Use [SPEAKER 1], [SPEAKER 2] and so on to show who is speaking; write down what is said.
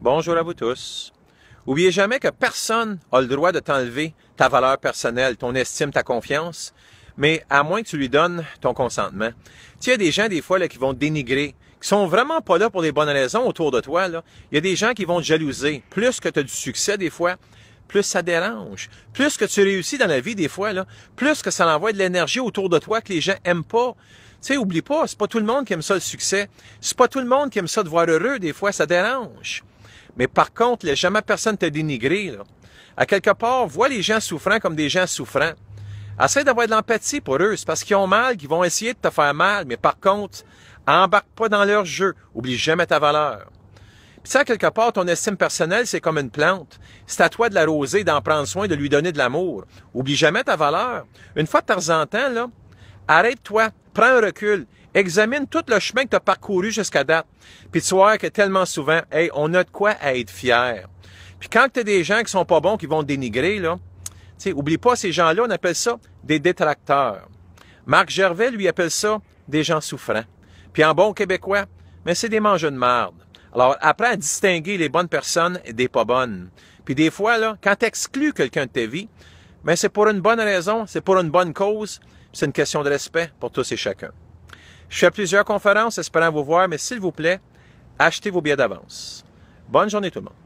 [SPEAKER 1] Bonjour à vous tous. Oubliez jamais que personne n'a le droit de t'enlever ta valeur personnelle, ton estime, ta confiance, mais à moins que tu lui donnes ton consentement. Tu as des gens des fois là, qui vont te dénigrer, qui sont vraiment pas là pour des bonnes raisons autour de toi. Il y a des gens qui vont te jalouser. Plus que tu as du succès des fois, plus ça dérange. Plus que tu réussis dans la vie des fois, là, plus que ça envoie de l'énergie autour de toi que les gens aiment pas. Tu sais, oublie pas, c'est pas tout le monde qui aime ça le succès. C'est pas tout le monde qui aime ça de voir heureux. Des fois, ça dérange. Mais par contre, laisse jamais personne te dénigrer. À quelque part, vois les gens souffrant comme des gens souffrants. Essaye d'avoir de l'empathie pour eux. C'est parce qu'ils ont mal qu'ils vont essayer de te faire mal. Mais par contre, embarque pas dans leur jeu. Oublie jamais ta valeur. Puis ça, quelque part, ton estime personnelle, c'est comme une plante. C'est à toi de l'arroser, d'en prendre soin, de lui donner de l'amour. Oublie jamais ta valeur. Une fois de temps en temps, là, arrête-toi, prends un recul Examine tout le chemin que tu as parcouru jusqu'à date. Puis tu vois que tellement souvent, hey, on a de quoi être fier. Puis quand tu as des gens qui sont pas bons, qui vont dénigrer, là, tu sais, oublie pas, ces gens-là, on appelle ça des détracteurs. Marc Gervais, lui, appelle ça des gens souffrants. Puis en bon québécois, mais c'est des mangeux de marde. Alors, apprends à distinguer les bonnes personnes des pas bonnes. Puis des fois, là, quand exclus quelqu'un de ta vie, mais c'est pour une bonne raison, c'est pour une bonne cause, c'est une question de respect pour tous et chacun. Je fais plusieurs conférences espérant vous voir, mais s'il vous plaît, achetez vos billets d'avance. Bonne journée tout le monde.